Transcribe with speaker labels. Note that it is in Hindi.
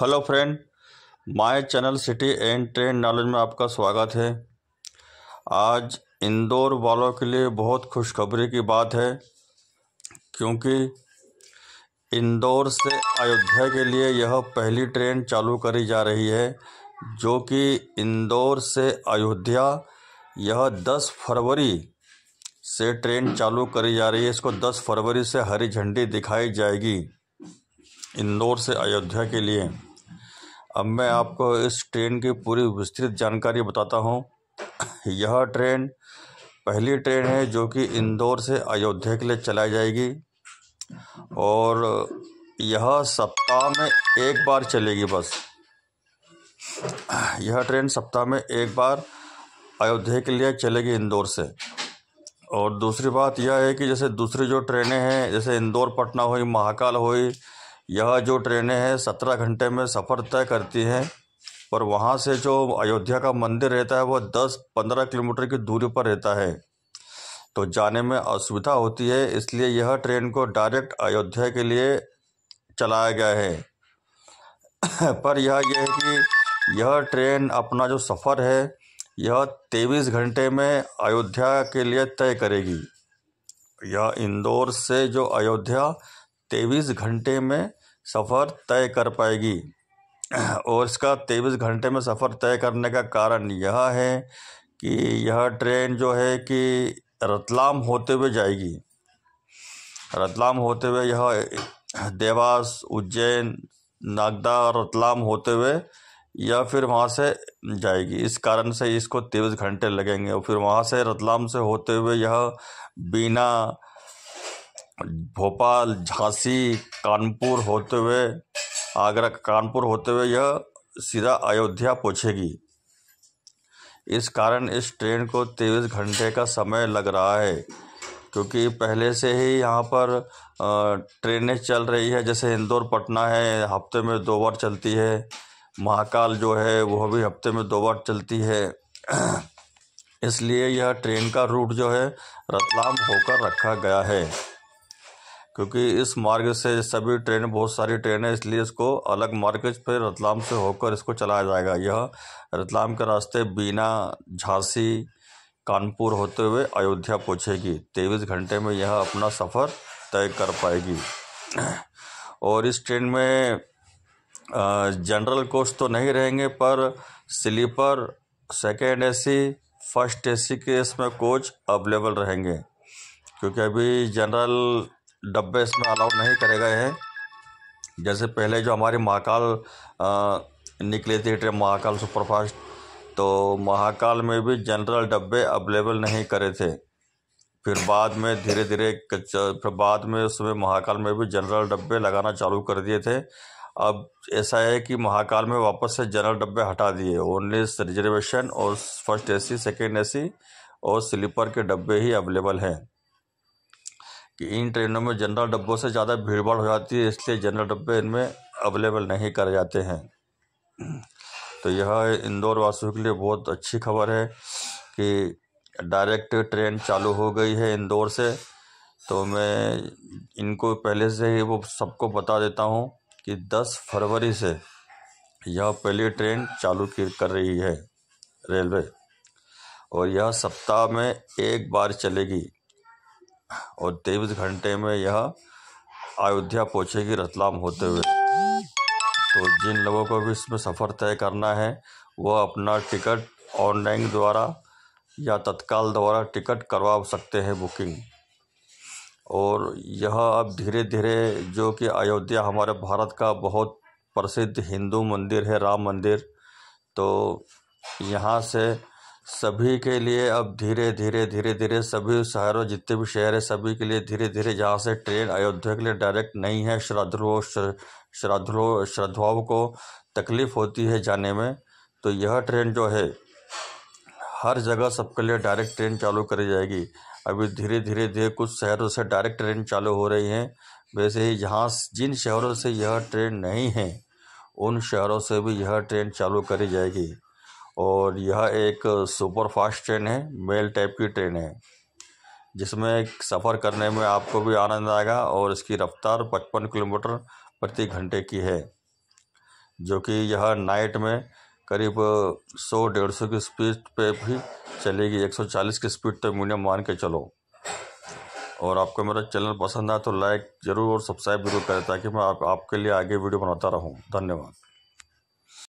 Speaker 1: hello friend my channel city and train knowledge में आपका स्वागत है आज इंदौर वालों के लिए बहुत खुशखबरी की बात है क्योंकि इंदौर से अयोध्या के लिए यह पहली ट्रेन चालू करी जा रही है जो कि इंदौर से अयोध्या यह 10 फरवरी से ट्रेन चालू करी जा रही है इसको 10 फरवरी से हरी झंडी दिखाई जाएगी इंदौर से अयोध्या के लिए अब मैं आपको इस ट्रेन की पूरी विस्तृत जानकारी बताता हूँ यह ट्रेन पहली ट्रेन है जो कि इंदौर से अयोध्या के लिए चलाई जाएगी और यह सप्ताह में एक बार चलेगी बस यह ट्रेन सप्ताह में एक बार अयोध्या के लिए चलेगी इंदौर से और दूसरी बात यह है कि जैसे दूसरी जो ट्रेनें हैं जैसे इंदौर पटना हुई महाकाल हुई यह जो ट्रेनें हैं सत्रह घंटे में सफ़र तय करती हैं पर वहाँ से जो अयोध्या का मंदिर रहता है वह दस पंद्रह किलोमीटर की दूरी पर रहता है तो जाने में असुविधा होती है इसलिए यह ट्रेन को डायरेक्ट अयोध्या के लिए चलाया गया है पर यह यह है कि यह ट्रेन अपना जो सफ़र है यह तेईस घंटे में अयोध्या के लिए तय करेगी यह इंदौर से जो अयोध्या तेईस घंटे में सफ़र तय कर पाएगी और इसका तेईस घंटे में सफ़र तय करने का कारण यह है कि यह ट्रेन जो है कि रतलाम होते हुए जाएगी रतलाम होते हुए यह देवास उज्जैन नागदा और रतलाम होते हुए या फिर वहाँ से जाएगी इस कारण से इसको तेईस घंटे लगेंगे और फिर वहाँ से रतलाम से होते हुए यह बीना भोपाल झांसी कानपुर होते हुए आगरा कानपुर होते हुए यह सीधा अयोध्या पहुँचेगी इस कारण इस ट्रेन को तेईस घंटे का समय लग रहा है क्योंकि पहले से ही यहाँ पर ट्रेनें चल रही है जैसे इंदौर पटना है हफ्ते में दो बार चलती है महाकाल जो है वह भी हफ्ते में दो बार चलती है इसलिए यह ट्रेन का रूट जो है रतलाम होकर रखा गया है क्योंकि इस मार्ग से सभी ट्रेन बहुत सारी ट्रेन है इसलिए इसको अलग मार्ग पर रतलाम से होकर इसको चलाया जाएगा यह रतलाम के रास्ते बीना झांसी कानपुर होते हुए अयोध्या पहुँचेगी तेईस घंटे में यह अपना सफ़र तय कर पाएगी और इस ट्रेन में जनरल कोच तो नहीं रहेंगे पर sleeper second AC first AC के इसमें कोच अवेलेबल रहेंगे क्योंकि अभी जनरल डब्बे इसमें अलाउ नहीं करे गए हैं जैसे पहले जो हमारे महाकाल निकले थे ट्रेन महाकाल सुपरफास्ट तो महाकाल में भी जनरल डब्बे अवेलेबल नहीं करे थे फिर बाद में धीरे धीरे फिर बाद में उसमें महाकाल में भी जनरल डब्बे लगाना चालू कर दिए थे अब ऐसा है कि महाकाल में वापस से जनरल डब्बे हटा दिए ओनली रिजर्वेशन और फर्स्ट एसी सेकेंड एसी और स्लीपर के डब्बे ही अवेलेबल हैं कि इन ट्रेनों में जनरल डब्बों से ज़्यादा भीड़ भाड़ हो जाती है इसलिए जनरल डब्बे इनमें अवेलेबल नहीं करे जाते हैं तो यह इंदौर वासियों के लिए बहुत अच्छी खबर है कि डायरेक्ट ट्रेन चालू हो गई है इंदौर से तो मैं इनको पहले से ही वो सबको बता देता हूँ कि 10 फरवरी से यह पहली ट्रेन चालू कर रही है रेलवे और यह सप्ताह में एक बार चलेगी और तेईस घंटे में यह अयोध्या पहुँचेगी रतलाम होते हुए तो जिन लोगों को भी इसमें सफ़र तय करना है वह अपना टिकट ऑनलाइन द्वारा या तत्काल द्वारा टिकट करवा सकते हैं बुकिंग और यह अब धीरे धीरे जो कि अयोध्या हमारे भारत का बहुत प्रसिद्ध हिंदू मंदिर है राम मंदिर तो यहाँ से सभी के लिए अब धीरे धीरे धीरे धीरे सभी शहरों जितने भी शहर है सभी के लिए धीरे धीरे जहाँ से ट्रेन अयोध्या के लिए डायरेक्ट नहीं है श्रद्धालुओं श्रद्धालुओं श्रद्धाओं को तकलीफ होती है जाने में तो यह ट्रेन जो है हर जगह सबके लिए डायरेक्ट ट्रेन चालू करी जाएगी अभी धीरे धीरे धीरे कुछ शहरों से डायरेक्ट ट्रेन चालू हो रही हैं वैसे ही जहाँ जिन शहरों से यह ट्रेन नहीं है उन शहरों से भी यह ट्रेन चालू करी जाएगी और यह एक सुपर फास्ट ट्रेन है मेल टाइप की ट्रेन है जिसमें सफ़र करने में आपको भी आनंद आएगा और इसकी रफ़्तार पचपन किलोमीटर प्रति घंटे की है जो कि यह नाइट में करीब सौ डेढ़ सौ की स्पीड पे भी चलेगी एक सौ चालीस की स्पीड तो मिनिमम मान के चलो और आपको मेरा चैनल पसंद आए तो लाइक ज़रूर और सब्सक्राइब जरूर करें ताकि मैं आप, आपके लिए आगे वीडियो बनाता रहूँ धन्यवाद